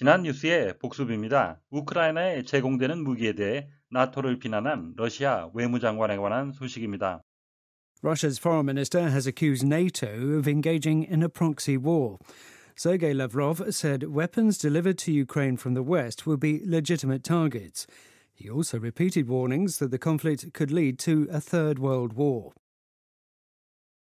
지난 뉴스의 복습입니다. 우크라이나에 제공되는 무기에 대해 나토를 비난한 러시아 외무장관에 관한 소식입니다. Russia's foreign minister has accused NATO of engaging in a proxy war. Sergei Lavrov said weapons delivered to Ukraine from the West will be legitimate targets. He also repeated warnings that the conflict could lead to a third world war.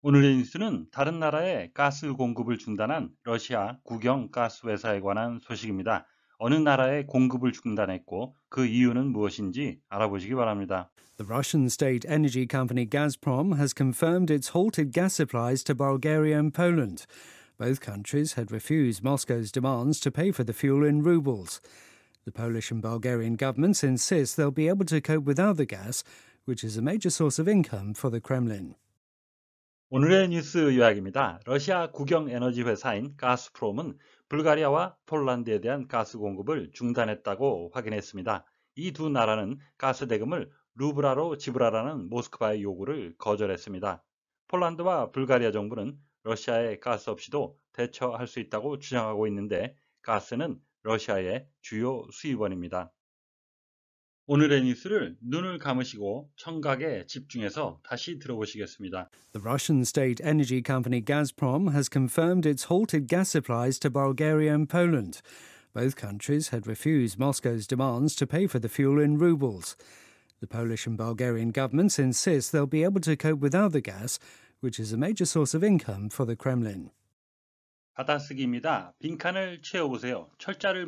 오늘의 뉴스는 다른 나라에 가스 공급을 중단한 러시아 국영 가스 회사에 관한 소식입니다. 어느 나라에 공급을 중단했고 그 이유는 무엇인지 알아보시기 바랍니다. The Russian state energy company Gazprom has confirmed it's halted gas supplies to Bulgaria and Poland. Both countries had refused Moscow's demands to pay for the fuel in rubles. The Polish and Bulgarian governments insist they'll be able to cope without the gas, which is a major source of income for the Kremlin. 오늘의 뉴스 요약입니다. 러시아 국영 에너지 회사인 가스프롬은 불가리아와 폴란드에 대한 가스 공급을 중단했다고 확인했습니다. 이 두 나라는 가스 대금을 루브라로 지불하라는 모스크바의 요구를 거절했습니다. 폴란드와 불가리아 정부는 러시아의 가스 없이도 대처할 수 있다고 주장하고 있는데 가스는 러시아의 주요 수입원입니다. 오늘의 뉴스를 눈을 감으시고 청각에 집중해서 다시 들어보시겠습니다. The Russian state energy company Gazprom has confirmed it's halted gas supplies to Bulgaria and Poland. Both countries had refused Moscow's demands to pay for the fuel in rubles. The Polish and Bulgarian governments insist they'll be able to cope without the gas, which is a major source of income for the Kremlin. 받아쓰기입니다. 빈칸을 채워보세요. 철자를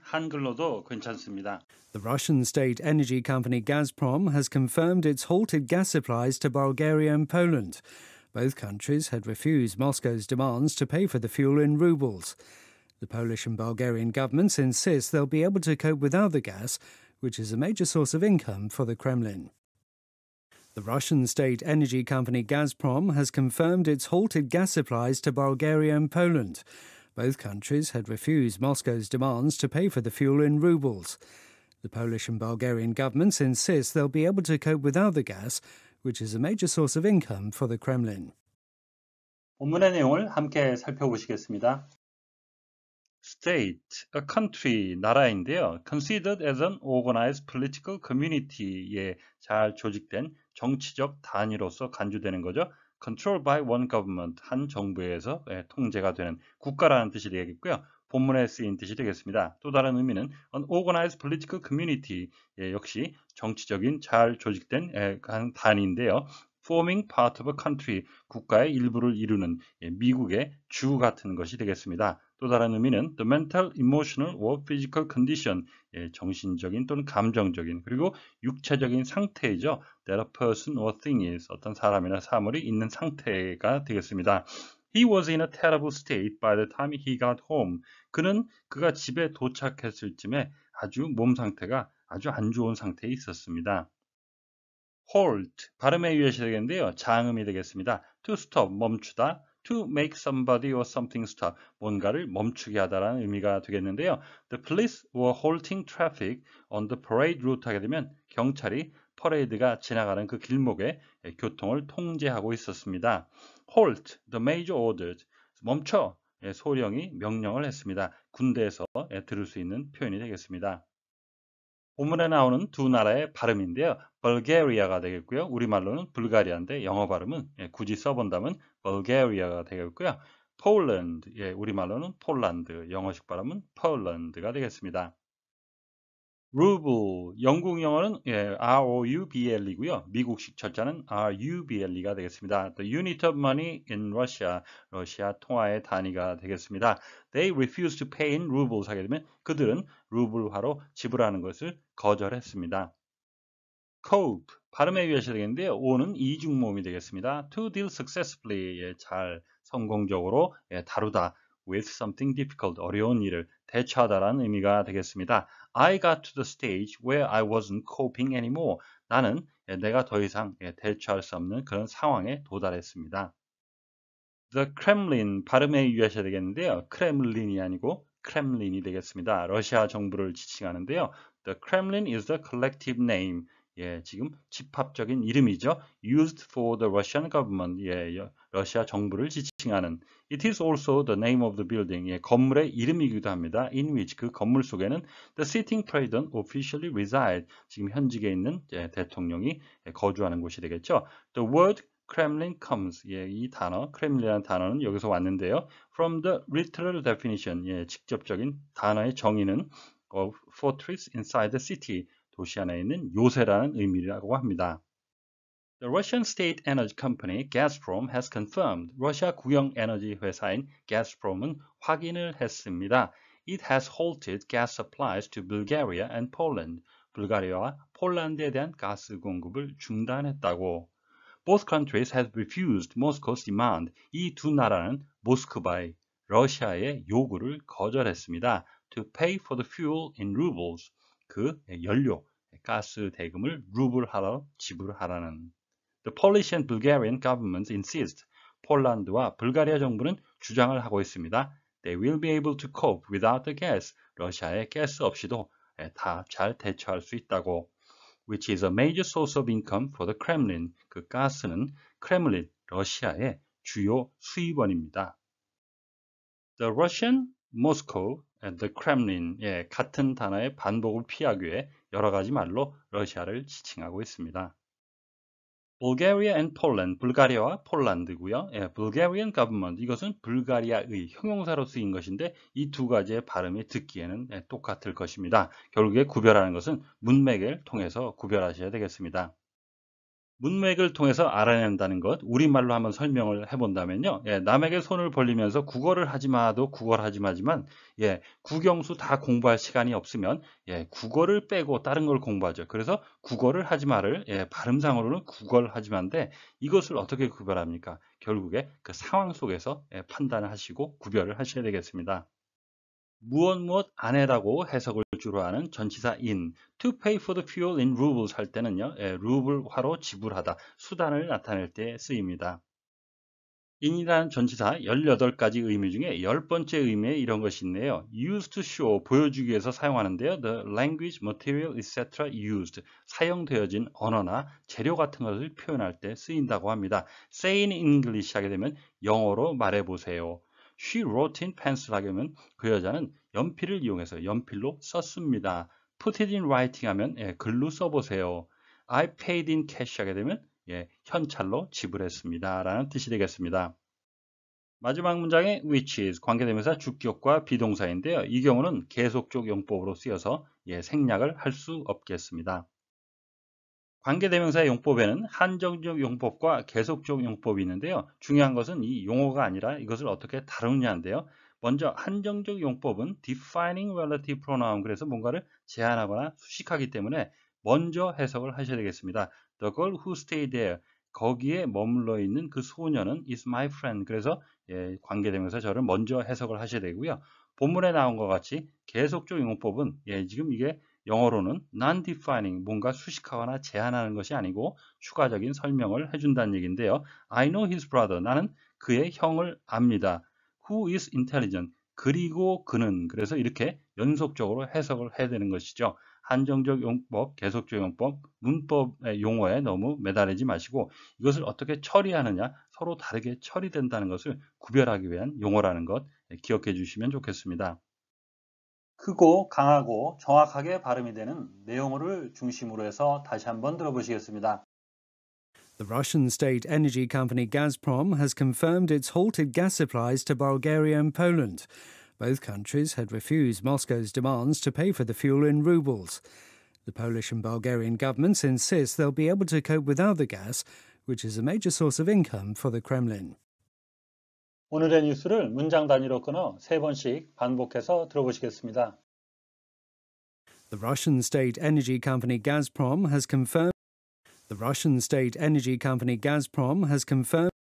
한글로도 괜찮습니다. The Russian state energy company Gazprom has confirmed it's halted gas supplies to Bulgaria and Poland. Both countries had refused Moscow's demands to pay for the fuel in rubles. The Polish and Bulgarian governments insist they'll be able to cope without the gas, which is a major source of income for the Kremlin. The Russian state energy company Gazprom has confirmed it's halted gas supplies to Bulgaria and Poland. Both countries had refused Moscow's demands to pay for the fuel in rubles. The Polish and Bulgarian governments insist they'll be able to cope without the gas, which is a major source of income for the Kremlin. 본문의 내용을 함께 살펴보시겠습니다. state, a country, 나라인데요. considered as an organized political community에 잘 조직된 정치적 단위로서 간주되는 거죠. controlled by one government, 한 정부에서 통제가 되는 국가라는 뜻이 되겠고요. 본문에 쓰인 뜻이 되겠습니다. 또 다른 의미는 an organized political community, 예, 역시 정치적인 잘 조직된 예, 단위인데요. forming part of a country, 국가의 일부를 이루는 예, 미국의 주 같은 것이 되겠습니다. 또 다른 의미는 the mental, emotional or physical condition 예, 정신적인 또는 감정적인 그리고 육체적인 상태이죠. that a person or thing is 어떤 사람이나 사물이 있는 상태가 되겠습니다. He was in a terrible state by the time he got home. 그는 그가 집에 도착했을 쯤에 아주 몸 상태가 아주 안 좋은 상태에 있었습니다. halt 발음에 유의하셔야 되겠는데요. 장음이 되겠습니다. to stop 멈추다 to make somebody or something stop. 뭔가를 멈추게 하다라는 의미가 되겠는데요. The police were halting traffic on the parade route 하게 되면 경찰이 퍼레이드가 지나가는 그 길목에 교통을 통제하고 있었습니다. Halt, the major ordered. 멈춰. 소령이 명령을 했습니다. 군대에서 들을 수 있는 표현이 되겠습니다. 본문에 나오는 두 나라의 발음인데요. Bulgaria가 되겠고요. 우리말로는 불가리아인데 영어 발음은 예, 굳이 써본다면 Bulgaria가 되겠고요. Poland, 예, 우리말로는 폴란드, 영어식 발음은 Poland가 되겠습니다. 루블 영국 영어는 예, ROUBL이고요. 미국식 철자는 RUBL이가 되겠습니다. The unit of money in Russia, 러시아 통화의 단위가 되겠습니다. They r e f u s e to pay in rubles 하게 되면 그들은 루블화로 지불하는 것을 거절했습니다. cope 발음에 유의하셔야 되겠는데요. 오는 이중모음이 되겠습니다. to deal successfully 예, 잘 성공적으로 예, 다루다 with something difficult, 어려운 일을 대처하다라는 의미가 되겠습니다. I got to the stage where I wasn't coping anymore. 나는 내가 더 이상 대처할 수 없는 그런 상황에 도달했습니다. The Kremlin 발음에 유의하셔야 되겠는데요. 크렘린이 아니고 크렘린이 되겠습니다. 러시아 정부를 지칭하는데요. The Kremlin is the collective name. 예, 지금 집합적인 이름이죠. used for the Russian government. 예, 러시아 정부를 지칭하는 it is also the name of the building. 예, 건물의 이름이기도 합니다. in which 그 건물 속에는 the sitting president officially reside. 지금 현직에 있는 예, 대통령이 거주하는 곳이 되겠죠. the word Kremlin comes. 예, 이 단어, k r e m l i n 이라는 단어는 여기서 왔는데요. From the literal definition, 예, 직접적인 단어의 정의는 a fortress inside the city. 도시 안에 있는 요새라는 의미라고 합니다. The Russian state energy company Gazprom has confirmed. 러시아 국영 에너지 회사인 Gazprom은 확인을 했습니다. It has halted gas supplies to Bulgaria and Poland. 불가리아와 폴란드에 대한 가스 공급을 중단했다고. Both countries have refused Moscow's demand. 이 두 나라는 모스크바의 러시아의 요구를 거절했습니다. To pay for the fuel in rubles. 그 연료 가스 대금을 루블하러 지불하라는. The Polish and Bulgarian governments insist. 폴란드와 불가리아 정부는 주장을 하고 있습니다. They will be able to cope without the gas. 러시아의 가스 없이도 다 잘 대처할 수 있다고. Which is a major source of income for the Kremlin. 그 가스는 크렘린, 러시아의 주요 수입원입니다. The Russian, Moscow, and the Kremlin. 예, 같은 단어의 반복을 피하기 위해 여러 가지 말로 러시아를 지칭하고 있습니다. Bulgaria and Poland, 불가리아와 폴란드고요. 예, Bulgarian government, 이것은 불가리아의 형용사로 쓰인 것인데 이 두 가지의 발음이 듣기에는 예, 똑같을 것입니다. 결국에 구별하는 것은 문맥을 통해서 구별하셔야 되겠습니다. 문맥을 통해서 알아낸다는 것, 우리말로 한번 설명을 해본다면요. 예, 남에게 손을 벌리면서 국어를 하지 마도 국어를 하지 마지만, 예, 국영수 다 공부할 시간이 없으면, 예, 국어를 빼고 다른 걸 공부하죠. 그래서 국어를 하지 마를, 예, 발음상으로는 국어를 하지 마인데, 이것을 어떻게 구별합니까? 결국에 그 상황 속에서 예, 판단을 하시고 구별을 하셔야 되겠습니다. 무엇 무엇 안 해라고 해석을 주로 하는 전치사 in, to pay for the fuel in rubles 할 때는요, 예, 루블화로 지불하다, 수단을 나타낼 때 쓰입니다. in이라는 전치사 18가지 의미 중에 10번째 의미에 이런 것이 있네요. used to show, 보여주기 위해서 사용하는데요. the language, material, etc. used, 사용되어진 언어나 재료 같은 것을 표현할 때 쓰인다고 합니다. say in English 하게 되면 영어로 말해보세요. She wrote in pencil 하게 하면 그 여자는 연필을 이용해서 연필로 썼습니다. Put it in writing 하면 예, 글로 써보세요. I paid in cash 하게 되면 예, 현찰로 지불했습니다. 라는 뜻이 되겠습니다. 마지막 문장에 which is 관계대명사 주격과 비동사인데요. 이 경우는 계속적 용법으로 쓰여서 예, 생략을 할 수 없겠습니다. 관계대명사의 용법에는 한정적 용법과 계속적 용법이 있는데요. 중요한 것은 이 용어가 아니라 이것을 어떻게 다루느냐인데요. 먼저 한정적 용법은 defining relative pronoun 그래서 뭔가를 제한하거나 수식하기 때문에 먼저 해석을 하셔야 되겠습니다. The girl who stayed there 거기에 머물러 있는 그 소녀는 is my friend 그래서 예, 관계대명사 저를 먼저 해석을 하셔야 되고요. 본문에 나온 것 같이 계속적 용법은 예, 지금 이게 영어로는 non-defining 뭔가 수식하거나 제한하는 것이 아니고 추가적인 설명을 해준다는 얘기인데요. I know his brother. 나는 그의 형을 압니다. Who is intelligent. 그리고 그는 그래서 이렇게 연속적으로 해석을 해야 되는 것이죠. 한정적 용법, 계속적 용법, 문법의 용어에 너무 매달리지 마시고 이것을 어떻게 처리하느냐 서로 다르게 처리된다는 것을 구별하기 위한 용어라는 것 기억해 주시면 좋겠습니다. 크고 강하고 정확하게 발음이 되는 내용어를 중심으로 해서 다시 한번 들어보시겠습니다. The Russian state energy company Gazprom has confirmed it's halted gas supplies to Bulgaria and Poland. Both countries had refused Moscow's demands to pay for the fuel in rubles. The Polish and Bulgarian governments insist they'll be able to cope without the gas, which is a major source of income for the Kremlin. 오늘의 뉴스를 문장 단위로 끊어 세 번씩 반복해서 들어보시겠습니다. The Russian state energy company Gazprom has confirmed The Russian state energy company Gazprom has confirmed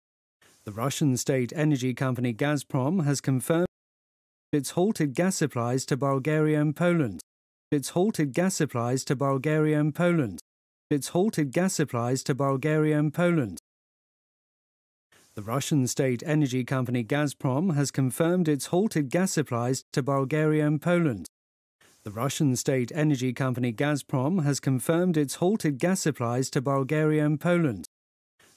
The Russian state energy company Gazprom has confirmed its halted gas supplies to Bulgaria and Poland. Its halted gas supplies to Bulgaria and Poland. Its halted gas supplies to Bulgaria and Poland. The Russian state energy company Gazprom has confirmed it's halted gas supplies to Bulgaria and Poland. The Russian state energy company Gazprom has confirmed it's halted gas supplies to Bulgaria and Poland.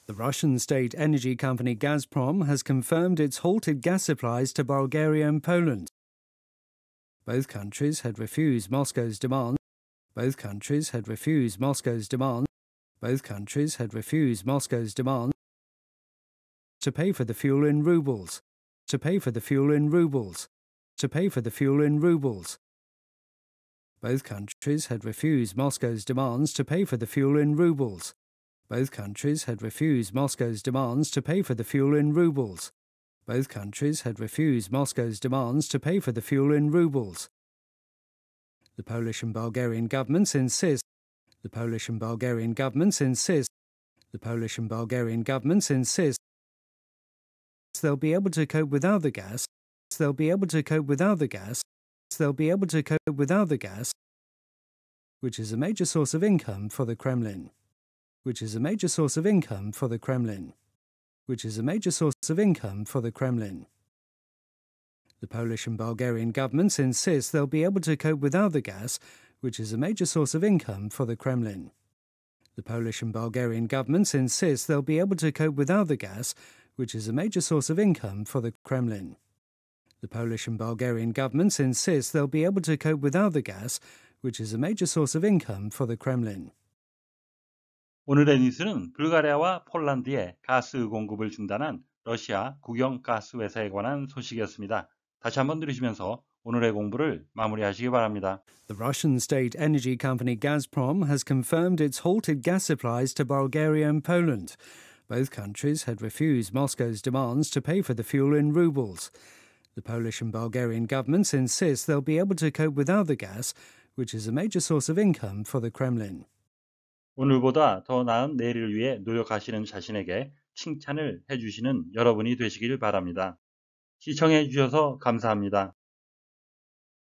The Russian state energy company Gazprom has confirmed it's halted gas supplies to Bulgaria and Poland. Both countries had refused Moscow's demand. Both countries had refused Moscow's demand. Both countries had refused Moscow's demand to pay for the fuel in rubles, to pay for the fuel in rubles, to pay for the fuel in rubles. Both countries had refused Moscow's demands to pay for the fuel in rubles. Both countries had refused Moscow's demands to pay for the fuel in rubles. Both countries had refused Moscow's demands to pay for the fuel in rubles. The Polish and Bulgarian governments insist. The Polish and Bulgarian governments insist. The Polish and Bulgarian governments insist they'll be able to cope without the gas, they'll be able to cope without the gas, they'll be able to cope without the gas, which is a major source of income for the Kremlin, which is a major source of income for the Kremlin, which is a major source of income for the Kremlin. The Polish and Bulgarian governments insist they'll be able to cope without the gas, which is a major source of income for the Kremlin. The Polish and Bulgarian governments insist they'll be able to cope without the gas, which is a major source of income for the Kremlin. The Polish and Bulgarian governments insist they'll be able to cope without the gas, which is a major source of income for the Kremlin. 오늘의 뉴스는 불가리아와 폴란드에 가스 공급을 중단한 러시아 국영 가스 회사에 관한 소식이었습니다. 다시 한번 들으시면서 오늘의 공부를 마무리하시기 바랍니다. The Russian state energy company Gazprom has confirmed it's halted gas supplies to Bulgaria and Poland. Both countries had refused Moscow's demands to pay for the fuel in rubles. The Polish and Bulgarian governments insist they'll be able to cope without the gas, which is a major source of income for the Kremlin. 오늘보다 더 나은 내일을 위해 노력하시는 자신에게 칭찬을 해주시는 여러분이 되시길 바랍니다. 시청해 주셔서 감사합니다.